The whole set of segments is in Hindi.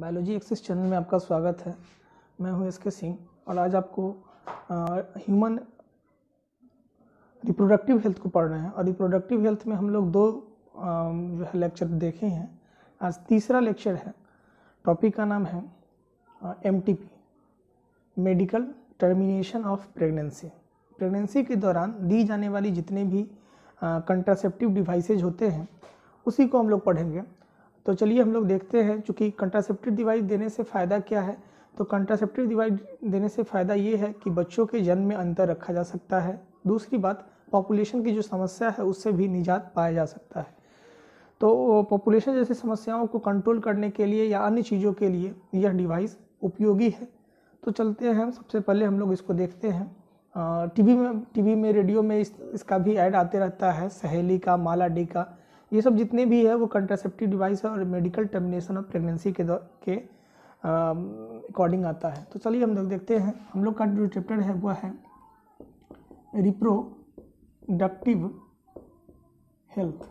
बायोलॉजी एक्सेस चैनल में आपका स्वागत है मैं हूं एस के सिंह और आज आपको ह्यूमन रिप्रोडक्टिव हेल्थ को पढ़ रहे हैं और रिप्रोडक्टिव हेल्थ में हम लोग दो जो है लेक्चर देखे हैं आज तीसरा लेक्चर है टॉपिक का नाम है M medical termination of pregnancy pregnancy के दौरान दी जाने वाली जितने भी कंट्रासेप्टिव डिवाइसेज होते हैं उसी को हम लोग पढ़ेंगे तो चलिए हम लोग देखते हैं चूँकि कंट्रासेप्टिव डिवाइस देने से फ़ायदा क्या है तो कंट्रासेप्टिव डिवाइस देने से फ़ायदा ये है कि बच्चों के जन्म में अंतर रखा जा सकता है दूसरी बात पॉपुलेशन की जो समस्या है उससे भी निजात पाया जा सकता है तो पॉपुलेशन जैसी समस्याओं को कंट्रोल करने के लिए या अन्य चीज़ों के लिए यह डिवाइस उपयोगी है तो चलते हैं सबसे पहले हम लोग इसको देखते हैं टीवी में टीवी में रेडियो में इस, इसका भी ऐड आते रहता है सहेली का माला डी का ये सब जितने भी है वो कंट्रासेप्टिव डिवाइस है और मेडिकल टर्मिनेशन ऑफ प्रेगनेंसी के के अकॉर्डिंग आता है तो चलिए हम लोग देखते हैं हम लोग का जो चैप्टर है वह है रिप्रोडक्टिव हेल्थ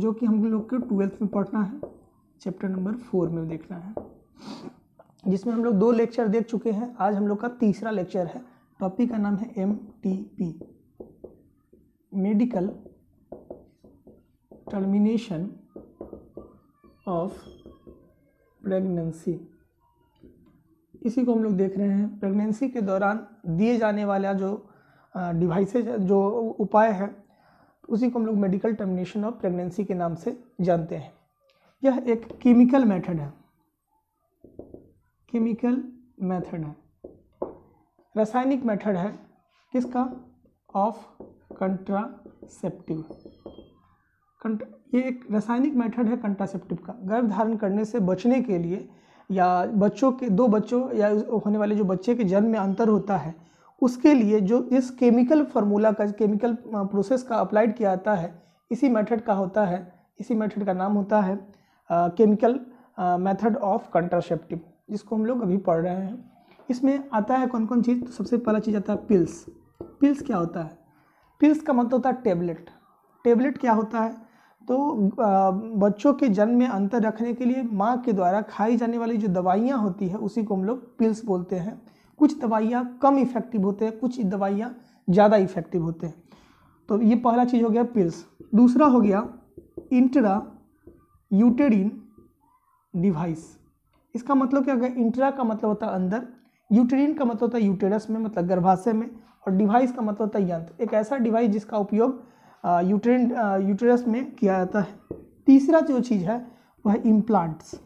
जो कि हम लोग को ट्वेल्थ में पढ़ना है चैप्टर नंबर फोर में देखना है जिसमें हम लोग दो लेक्चर देख चुके हैं आज हम लोग का तीसरा लेक्चर है टॉपिक का नाम है M T P medical termination of pregnancy इसी को हम लोग देख रहे हैं प्रेगनेंसी के दौरान दिए जाने वाला जो डिवाइसेज जो उपाय है उसी को हम लोग मेडिकल टर्मिनेशन ऑफ प्रेगनेंसी के नाम से जानते हैं यह एक केमिकल मेथड है केमिकल मेथड है रासायनिक मेथड है किसका ऑफ कंट्रासेप्टिव ये एक रासायनिक मेथड है कंट्रासेप्टिव का गर्भ धारण करने से बचने के लिए या बच्चों के दो बच्चों या होने वाले जो बच्चे के जन्म में अंतर होता है उसके लिए जो इस केमिकल फार्मूला का केमिकल प्रोसेस का अप्लाइड किया जाता है इसी मेथड का होता है इसी मेथड का नाम होता है आ, केमिकल मेथड ऑफ कंट्रासेप्टिव जिसको हम लोग अभी पढ़ रहे हैं इसमें आता है कौन कौन चीज़ तो सबसे पहला चीज़ आता है पिल्स पिल्स क्या होता है पिल्स का मतलब होता है टेबलेट टेबलेट क्या होता है तो बच्चों के जन्म में अंतर रखने के लिए माँ के द्वारा खाई जाने वाली जो दवाइयाँ होती है उसी को हम लोग पिल्स बोलते हैं कुछ दवाइयाँ कम इफ़ेक्टिव होते हैं कुछ दवाइयाँ ज़्यादा इफ़ेक्टिव होते हैं तो ये पहला चीज़ हो गया पिल्स दूसरा हो गया इंट्रा यूटेरिन डिवाइस इसका मतलब क्या होगा इंट्रा का मतलब होता है अंदर यूटेरिन का मतलब होता है यूटेरस में मतलब गर्भाशय में और डिवाइस का मतलब होता है यंत्र एक ऐसा डिवाइस जिसका उपयोग यूट्रेन यूट्रस में किया जाता है तीसरा जो चीज़ है वह है इम्प्लांट्स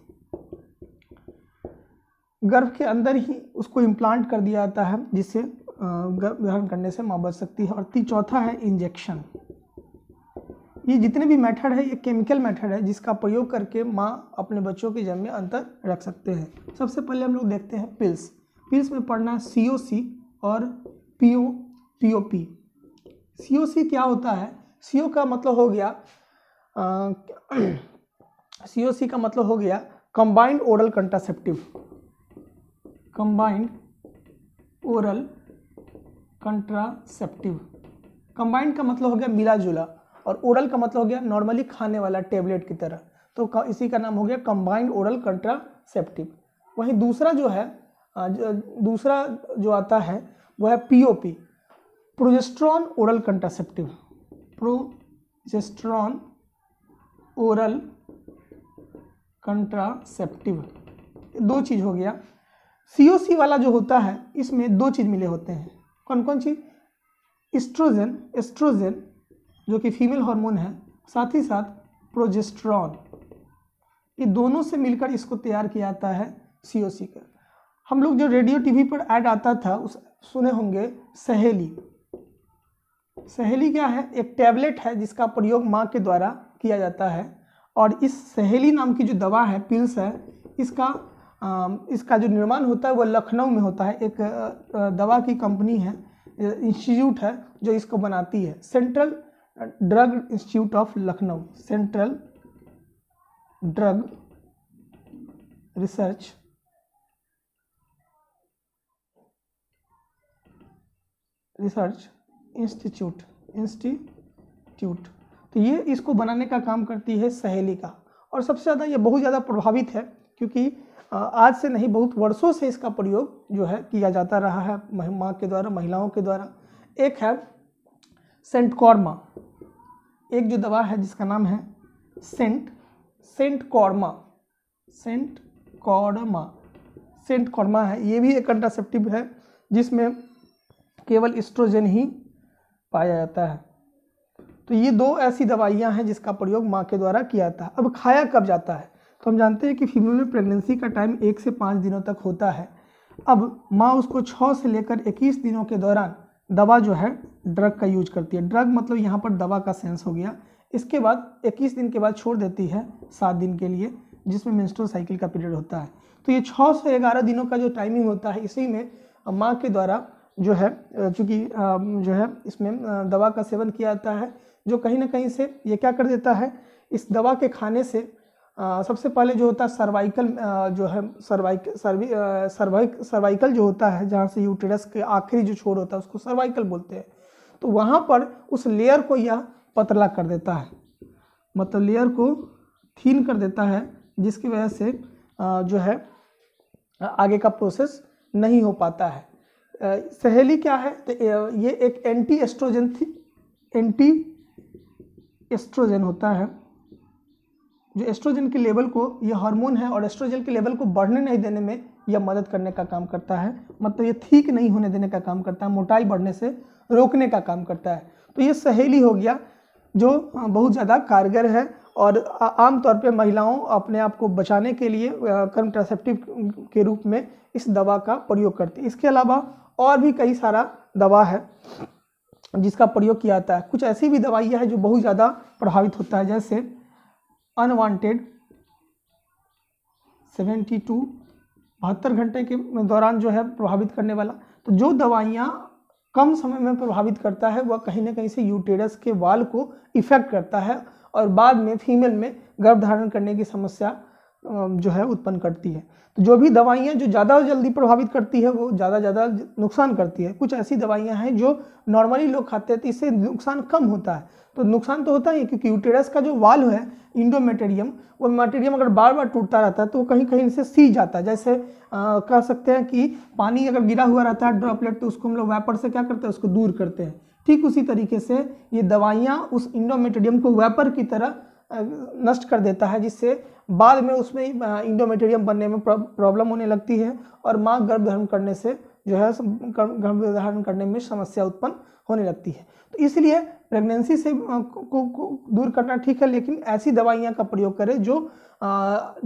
गर्भ के अंदर ही उसको इम्प्लांट कर दिया जाता है जिससे गर्भ ग्रहण करने से माँ बच सकती है और ती चौथा है इंजेक्शन ये जितने भी मेथड है ये केमिकल मेथड है जिसका प्रयोग करके माँ अपने बच्चों के जन्म में अंतर रख सकते हैं सबसे पहले हम लोग देखते हैं पिल्स पिल्स में पढ़ना है सी और P O P O P C क्या होता है सी ओ का मतलब हो गया सी ओ सी का मतलब हो गया combined oral contraceptive combined oral contraceptive combined का मतलब हो गया मिला जुला और ओरल का मतलब हो गया नॉर्मली खाने वाला टेबलेट की तरह तो इसी का नाम हो गया कंबाइंड ओरल कंट्रासेप्टिव वहीं दूसरा जो है दूसरा जो आता है वो है POP progesterone oral contraceptive progesterone oral contraceptive दो चीज़ हो गया सी वाला जो होता है इसमें दो चीज़ मिले होते हैं कौन कौन चीज़ एस्ट्रोजन एस्ट्रोजन जो कि फीमेल हार्मोन है साथ ही साथ प्रोजेस्ट्रॉन ये दोनों से मिलकर इसको तैयार किया जाता है सी का हम लोग जो रेडियो टीवी पर ऐड आता था उस सुने होंगे सहेली सहेली क्या है एक टैबलेट है जिसका प्रयोग माँ के द्वारा किया जाता है और इस सहेली नाम की जो दवा है पिल्स है इसका इसका जो निर्माण होता है वो लखनऊ में होता है एक दवा की कंपनी है इंस्टीट्यूट है जो इसको बनाती है Central Drug Institute of Lucknow Central Drug Research Research Institute Institute तो ये इसको बनाने का काम करती है सहेली का और सबसे ज़्यादा ये बहुत ज़्यादा प्रभावित है क्योंकि आज से नहीं बहुत वर्षों से इसका प्रयोग जो है किया जाता रहा है माँ के द्वारा महिलाओं के द्वारा एक है सेंट कॉर्मा एक जो दवा है जिसका नाम है cent centchroman centchroman centchroman है ये भी एक कंट्रासेप्टिव है जिसमें केवल इस्ट्रोजन ही पाया जाता है तो ये दो ऐसी दवाइयाँ हैं जिसका प्रयोग माँ के द्वारा किया जाता है अब खाया कब जाता है तो हम जानते हैं कि फीमेल में प्रेगनेंसी का टाइम एक से पाँच दिनों तक होता है अब माँ उसको छः से लेकर इक्कीस दिनों के दौरान दवा जो है ड्रग का यूज करती है ड्रग मतलब यहाँ पर दवा का सेंस हो गया इसके बाद इक्कीस दिन के बाद छोड़ देती है सात दिन के लिए जिसमें मेंस्ट्रुअल साइकिल का पीरियड होता है तो ये छः से ग्यारह दिनों का जो टाइमिंग होता है इसी में माँ के द्वारा जो है चूँकि जो है इसमें दवा का सेवन किया जाता है जो कहीं ना कहीं से ये क्या कर देता है इस दवा के खाने से सबसे पहले जो होता है सर्वाइकल जो है सर्वाइक सर्वी सर्वाइक सर्वाइकल जो होता है जहाँ से यूटेरस के आखिरी जो छोर होता है उसको सर्वाइकल बोलते हैं तो वहाँ पर उस लेयर को यह पतला कर देता है मतलब लेयर को थीन कर देता है जिसकी वजह से जो है आगे का प्रोसेस नहीं हो पाता है सहेली क्या है तो ये एक एंटी एस्ट्रोजन थी एंटी एस्ट्रोजन होता है जो एस्ट्रोजन के लेवल को ये हार्मोन है और एस्ट्रोजन के लेवल को बढ़ने नहीं देने में यह मदद करने का काम करता है मतलब ये ठीक नहीं होने देने का काम करता है मोटाई बढ़ने से रोकने का काम करता है तो ये सहेली हो गया जो बहुत ज़्यादा कारगर है और आमतौर पर महिलाओं अपने आप को बचाने के लिए ट्रसेप्टिव के रूप में इस दवा का प्रयोग करती है इसके अलावा और भी कई सारा दवा है जिसका प्रयोग किया जाता है कुछ ऐसी भी दवाइयाँ हैं जो बहुत ज़्यादा प्रभावित होता है जैसे अनवांटेड सेवेंटी टू बहत्तर घंटे के दौरान जो है प्रभावित करने वाला तो जो दवाइयाँ कम समय में प्रभावित करता है वह कहीं ना कहीं से यूटेरस के वाल को इफेक्ट करता है और बाद में फीमेल में गर्भ धारण करने की समस्या जो है उत्पन्न करती है तो जो भी दवाइयाँ जो ज़्यादा जल्दी प्रभावित करती है वो ज़्यादा ज़्यादा नुकसान करती है कुछ ऐसी दवाइयाँ हैं जो नॉर्मली लोग खाते हैं तो इससे नुकसान कम होता है तो नुकसान तो होता ही क्योंकि यूटेरस का जो वाल है इंडोमेटेरियम वो मेटेरियम अगर बार बार टूटता रहता है तो वो कहीं कहीं से सी जाता है जैसे आ, कह सकते हैं कि पानी अगर गिरा हुआ रहता है ड्रॉपलेट तो उसको हम लोग वेपर से क्या करते हैं उसको दूर करते हैं ठीक उसी तरीके से ये दवाइयाँ उस इंडोमेटेरियम को वेपर की तरह नष्ट कर देता है जिससे बाद में उसमें इंडोमेटेरियम बनने में प्रॉब्लम होने लगती है और माँ गर्भ धारण करने से जो है गर्भ धारण करने में समस्या उत्पन्न होने लगती है तो इसलिए प्रेगनेंसी से को, को दूर करना ठीक है लेकिन ऐसी दवाइयाँ का प्रयोग करें जो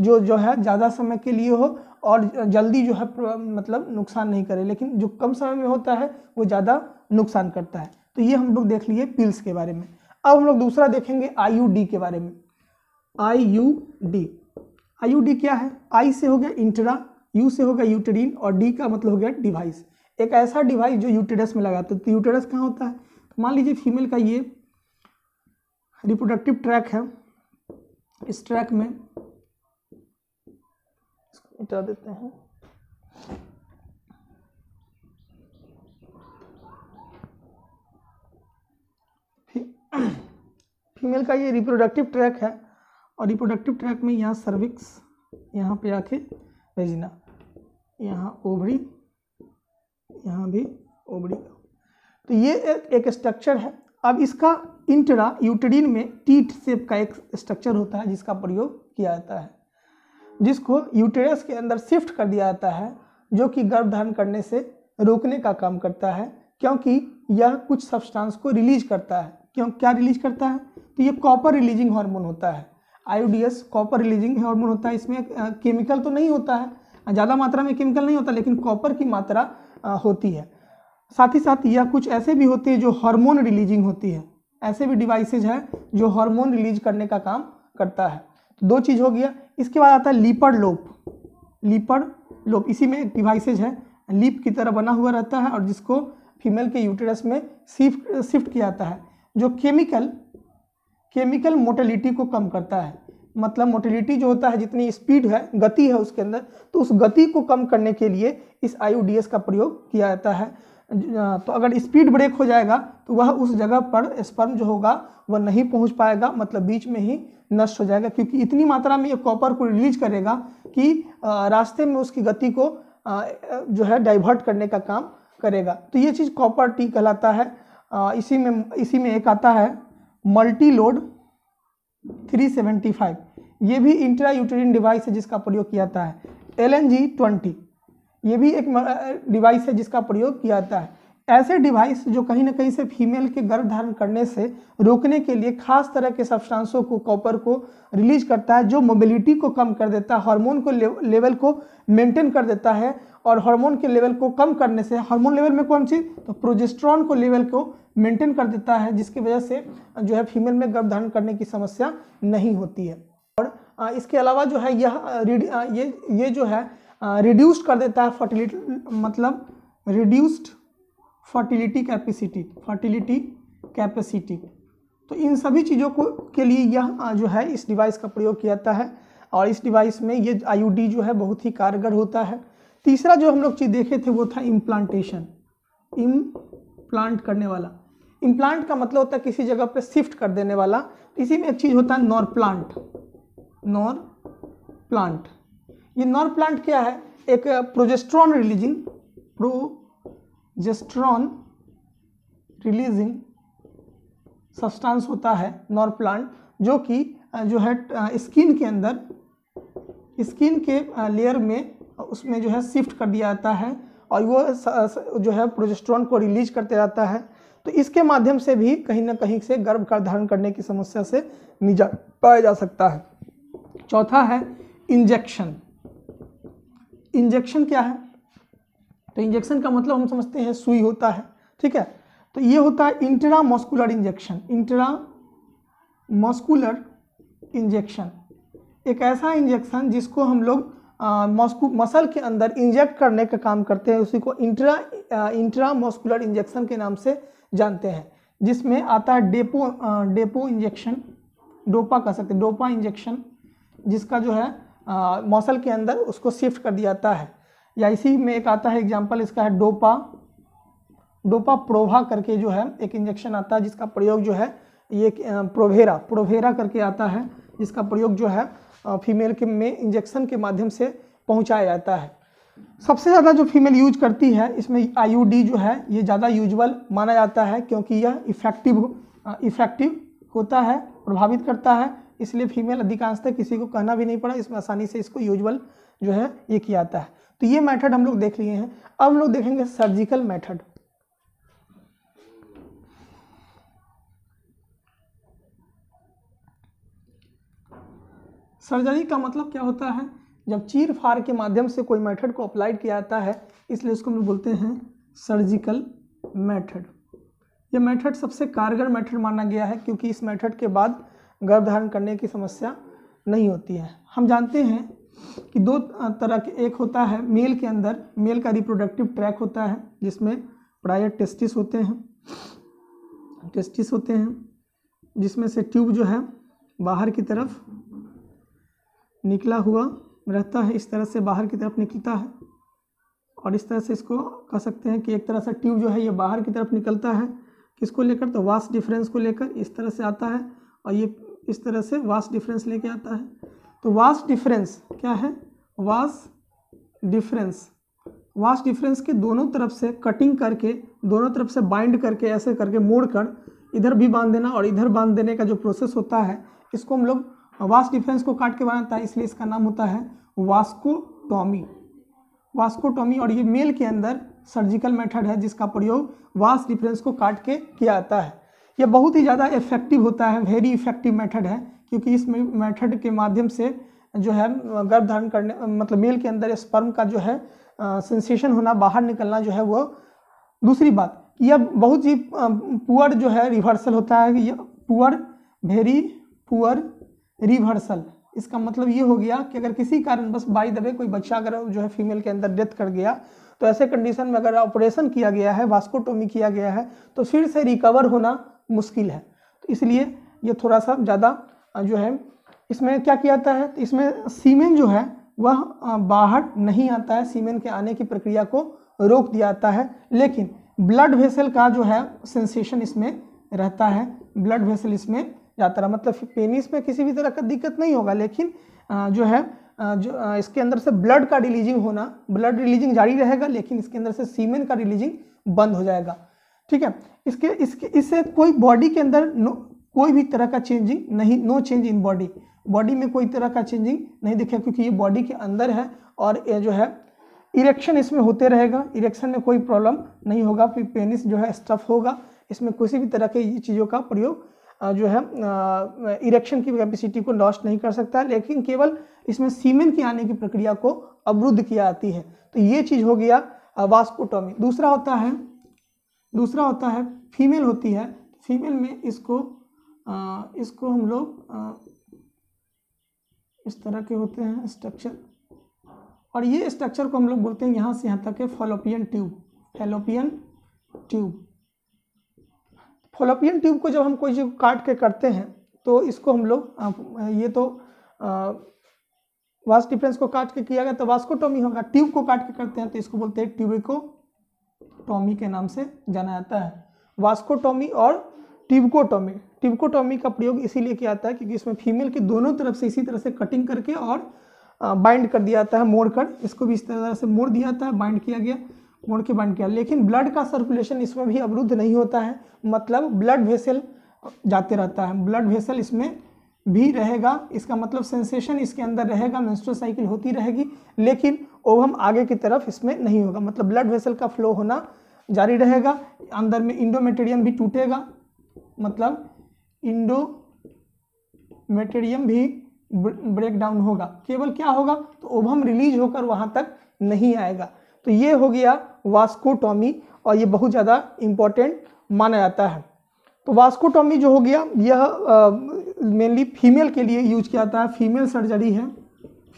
जो जो है ज़्यादा समय के लिए हो और जल्दी जो है मतलब नुकसान नहीं करे लेकिन जो कम समय में होता है वो ज़्यादा नुकसान करता है तो ये हम लोग देख लिए पिल्स के बारे में अब हम लोग दूसरा देखेंगे आई के बारे में I U D I U D क्या है आई से हो गया इंटरा यू से हो गया यूटेरिन और डी का मतलब हो गया डिवाइस एक ऐसा डिवाइस जो यूटेरस में लगाते तो यूटेरस कहाँ होता है तो मान लीजिए फीमेल का ये रिप्रोडक्टिव ट्रैक है इस ट्रैक में इसको हटा देते हैं फीमेल का ये रिप्रोडक्टिव ट्रैक है और रिप्रोडक्टिव ट्रैक में यहाँ सर्विक्स यहाँ पे आके वेजिना यहाँ ओबड़ी यहाँ भी ओबड़ी तो ये एक, एक स्ट्रक्चर है अब इसका इंटरा यूटरिन में टीट सेप का एक स्ट्रक्चर होता है जिसका प्रयोग किया जाता है जिसको यूटेरस के अंदर शिफ्ट कर दिया जाता है जो कि गर्भ धारण करने से रोकने का काम करता है क्योंकि यह कुछ सब्सटेंस को रिलीज करता है क्यों क्या रिलीज करता है तो ये कॉपर रिलीजिंग हार्मोन होता है आयोडीएस कॉपर रिलीजिंग हार्मोन होता है इसमें केमिकल तो नहीं होता है ज़्यादा मात्रा में केमिकल नहीं होता लेकिन कॉपर की मात्रा होती है साथ ही साथ यह कुछ ऐसे भी होते हैं जो हार्मोन रिलीजिंग होती है ऐसे भी डिवाइसेज हैं जो हार्मोन रिलीज करने का काम करता है तो दो चीज़ हो गया इसके बाद आता है लीपर लोप लीपर लोप इसी में डिवाइसेज है लीप की तरह बना हुआ रहता है और जिसको फीमेल के यूटेरस में शिफ्ट शिफ्ट किया जाता है जो केमिकल केमिकल मोटेलिटी को कम करता है मतलब मोटेलिटी जो होता है जितनी स्पीड है गति है उसके अंदर तो उस गति को कम करने के लिए इस आई का प्रयोग किया जाता है तो अगर स्पीड ब्रेक हो जाएगा तो वह उस जगह पर स्पर्म जो होगा वह नहीं पहुंच पाएगा मतलब बीच में ही नष्ट हो जाएगा क्योंकि इतनी मात्रा में ये कॉपर को रिलीज करेगा कि रास्ते में उसकी गति को जो है डाइवर्ट करने का काम करेगा तो ये चीज़ कॉपर टी कहलाता है इसी में इसी में एक आता है मल्टी लोड 375 ये भी इंट्रा यूटेरिन डिवाइस है जिसका प्रयोग किया जाता है एल एन जी ट्वेंटी ये भी एक डिवाइस है जिसका प्रयोग किया जाता है ऐसे डिवाइस जो कहीं ना कहीं से फीमेल के गर्भ धारण करने से रोकने के लिए खास तरह के सब्सटेंसों को कॉपर को रिलीज करता है जो मोबिलिटी को कम कर देता है हार्मोन को लेवल को मेंटेन कर देता है और हार्मोन के लेवल को कम करने से हार्मोन लेवल में कौन सी तो प्रोजेस्ट्रॉन को लेवल को मेंटेन कर देता है जिसकी वजह से जो है फीमेल में गर्भ धारण करने की समस्या नहीं होती है और इसके अलावा जो है यह ये ये जो है रिड्यूस्ड कर देता है फर्टिलिटी मतलब reduced fertility capacity fertility capacity तो इन सभी चीज़ों को के लिए यह जो है इस डिवाइस का प्रयोग किया जाता है और इस डिवाइस में ये आई जो है बहुत ही कारगर होता है तीसरा जो हम लोग चीज़ देखे थे वो था इम्प्लांटेशन प्लांट करने वाला इम्प्लांट का मतलब होता है किसी जगह पे शिफ्ट कर देने वाला इसी में एक चीज़ होता है नॉर प्लांट नॉर प्लांट ये नॉर प्लांट क्या है एक progesterone releasing progesterone releasing substance होता है नॉर प्लांट जो कि जो है स्किन के अंदर स्किन के लेयर में उसमें जो है शिफ्ट कर दिया जाता है और वो जो है प्रोजेस्ट्रॉन को रिलीज करते जाता है तो इसके माध्यम से भी कहीं ना कहीं से गर्भ का धारण करने की समस्या से निजात पाया जा सकता है चौथा है इंजेक्शन इंजेक्शन क्या है तो इंजेक्शन का मतलब हम समझते हैं सुई होता है ठीक है तो ये होता है इंट्रामस्कुलर इंजेक्शन इंट्रामस्कुलर इंजेक्शन एक ऐसा इंजेक्शन जिसको हम लोग मस्कू मसल के अंदर इंजेक्ट करने का काम करते हैं उसी को इंट्रा इंट्रा मस्कुलर इंजेक्शन के नाम से जानते हैं जिसमें आता है Depo ah, Depo injection dopa कह सकते हैं डोपा इंजेक्शन जिसका जो है मसल के अंदर उसको शिफ्ट कर दिया जाता है या इसी में एक आता है एग्जाम्पल इसका है डोपा डोपा प्रोभा करके जो है एक इंजेक्शन आता है जिसका प्रयोग जो है ये प्रोवेरा प्रोवेरा करके आता है जिसका प्रयोग जो है फीमेल के में इंजेक्शन के माध्यम से पहुंचाया जाता है सबसे ज़्यादा जो फीमेल यूज करती है इसमें आईयूडी जो है ये ज़्यादा यूजल माना जाता है क्योंकि यह इफेक्टिव इफेक्टिव होता है प्रभावित करता है इसलिए फीमेल अधिकांशतः किसी को कहना भी नहीं पड़ा इसमें आसानी से इसको यूजल जो है ये किया जाता है तो ये मेथड हम लोग देख लिए हैं अब हम लोग देखेंगे सर्जिकल मेथड सर्जरी का मतलब क्या होता है जब चीर फार के माध्यम से कोई मेथड को अप्लाइड किया जाता है इसलिए इसको हम लोग बोलते हैं सर्जिकल मेथड यह मेथड सबसे कारगर मेथड माना गया है क्योंकि इस मेथड के बाद गर्भ धारण करने की समस्या नहीं होती है हम जानते हैं कि दो तरह के एक होता है मेल के अंदर मेल का रिप्रोडक्टिव ट्रैक होता है जिसमें प्राय टेस्टिस होते हैं टेस्टिस होते हैं जिसमें से ट्यूब जो है बाहर की तरफ निकला हुआ रहता है इस तरह से बाहर की तरफ निकलता है और इस तरह से इसको कह सकते हैं कि एक तरह से ट्यूब जो है ये बाहर की तरफ निकलता है किसको लेकर तो वास डिफरेंस को लेकर इस तरह से आता है और ये इस तरह से वास डिफरेंस लेके आता है तो वास डिफरेंस क्या है वास डिफरेंस वास डिफरेंस के दोनों तरफ से कटिंग करके दोनों तरफ से बाइंड करके ऐसे करके मोड़ कर इधर भी बांध देना और इधर बांध देने का जो प्रोसेस होता है इसको हम लोग वास डिफरेंस को काट के बनाता है इसलिए इसका नाम होता है वास्कोटॉमी वास्कोटॉमी और ये मेल के अंदर सर्जिकल मेथड है जिसका प्रयोग वास डिफरेंस को काट के किया जाता है यह बहुत ही ज़्यादा इफेक्टिव होता है वेरी इफेक्टिव मेथड है क्योंकि इस मेथड के माध्यम से जो है गर्भ धारण करने मतलब मेल के अंदर स्पर्म का जो है सेंसेशन होना बाहर निकलना जो है वो दूसरी बात यह बहुत ही पुअर जो है रिवर्सल होता है यह पुअर वेरी पुअर रिवर्सल इसका मतलब ये हो गया कि अगर किसी कारण बस बाई दबे कोई बच्चा अगर जो है फीमेल के अंदर डेथ कर गया तो ऐसे कंडीशन में अगर ऑपरेशन किया गया है वास्कोटोमी किया गया है तो फिर से रिकवर होना मुश्किल है तो इसलिए ये थोड़ा सा ज़्यादा जो है इसमें क्या किया जाता है तो इसमें सीमेन जो है वह बाहर नहीं आता है सीमेन के आने की प्रक्रिया को रोक दिया जाता है लेकिन ब्लड वेसल का जो है सेंसेशन इसमें रहता है ब्लड वेसल इसमें जाता रहा मतलब पेनिस में किसी भी तरह का दिक्कत नहीं होगा लेकिन जो है जो इसके अंदर से ब्लड का रिलीजिंग होना ब्लड रिलीजिंग जारी रहेगा लेकिन इसके अंदर से सीमेन का रिलीजिंग बंद हो जाएगा ठीक है इसके इसके इससे कोई बॉडी के अंदर कोई भी तरह का चेंजिंग नहीं no change in body body में कोई तरह का चेंजिंग नहीं दिखेगा क्योंकि ये बॉडी के अंदर है और ये जो है इरेक्शन इसमें होते रहेगा इरेक्शन में कोई प्रॉब्लम नहीं होगा फिर पेनिस जो है स्टफ होगा इसमें किसी भी तरह के चीज़ों का प्रयोग जो है इरेक्शन की कैपेसिटी को लॉस्ट नहीं कर सकता लेकिन केवल इसमें सीमेन की आने की प्रक्रिया को अवरुद्ध किया जाती है तो ये चीज़ हो गया वास्कोटॉमी दूसरा होता है दूसरा होता है फीमेल होती है फीमेल में इसको इसको हम लोग इस तरह के होते हैं स्ट्रक्चर और ये स्ट्रक्चर को हम लोग बोलते हैं यहाँ से यहाँ तक के fallopian tube fallopian tube fallopian tube को जब हम कोई चीज़ काट के करते हैं तो इसको हम लोग ये तो वास डिफ्रेंस को काट के किया गया तो वास्कोटोमी होगा ट्यूब को काट के करते हैं तो इसको बोलते हैं ट्यूबिकोटोमी के नाम से जाना जाता है वास्कोटोमी और टिबकोटॉमी टिबकोटॉमी का प्रयोग इसीलिए किया जाता है क्योंकि इसमें फीमेल के दोनों तरफ से इसी तरह से कटिंग करके और बाइंड कर दिया जाता है मोड़ कर इसको भी इस तरह से मोड़ दिया जाता है बाइंड किया गया मोड़ के बाइंड किया लेकिन ब्लड का सर्कुलेशन इसमें भी अवरुद्ध नहीं होता है मतलब ब्लड वेसल जाते रहता है ब्लड वेसल इसमें भी रहेगा इसका मतलब सेंसेशन इसके अंदर रहेगा मेंस्ट्रुअल साइकिल होती रहेगी लेकिन ओवम आगे की तरफ इसमें नहीं होगा मतलब ब्लड वेसल का फ्लो होना जारी रहेगा अंदर में इंडोमेटेरियम भी टूटेगा मतलब इंडो मेटेरियम भी ब्रेक डाउन होगा केवल क्या होगा तो ओभम रिलीज होकर वहाँ तक नहीं आएगा तो ये हो गया वास्कोटॉमी और ये बहुत ज़्यादा इम्पॉर्टेंट माना जाता है तो वास्कोटॉमी जो हो गया यह मेनली फीमेल के लिए यूज किया जाता है फीमेल सर्जरी है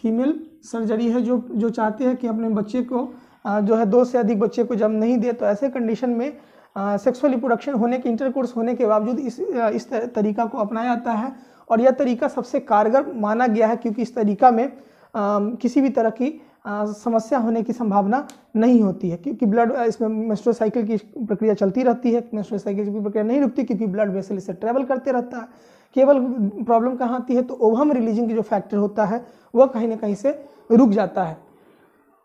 फीमेल सर्जरी है जो जो चाहते हैं कि अपने बच्चे को आ, जो है दो से अधिक बच्चे को जब नहीं दे तो ऐसे कंडीशन में सेक्सुअल रिप्रोडक्शन होने के इंटरकोर्स होने के बावजूद इस इस तरीका को अपनाया जाता है और यह तरीका सबसे कारगर माना गया है क्योंकि इस तरीका में किसी भी तरह की समस्या होने की संभावना नहीं होती है क्योंकि ब्लड इसमें मेस्ट्रो साइकिल की प्रक्रिया चलती रहती है मेस्ट्रो साइकिल की प्रक्रिया नहीं रुकती क्योंकि ब्लड वेसल इसे ट्रैवल करते रहता है केवल प्रॉब्लम कहाँ आती है तो ओवम रिलीजिंग की जो फैक्टर होता है वह कहीं ना कहीं से रुक जाता है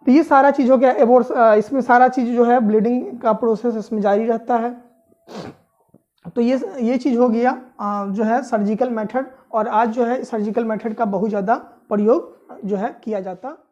तो ये सारा चीज़ हो गया एबोर्स इसमें सारा चीज़ जो है ब्लीडिंग का प्रोसेस इसमें जारी रहता है तो ये ये चीज़ हो गया जो है सर्जिकल मेथड और आज जो है सर्जिकल मेथड का बहुत ज़्यादा प्रयोग जो है किया जाता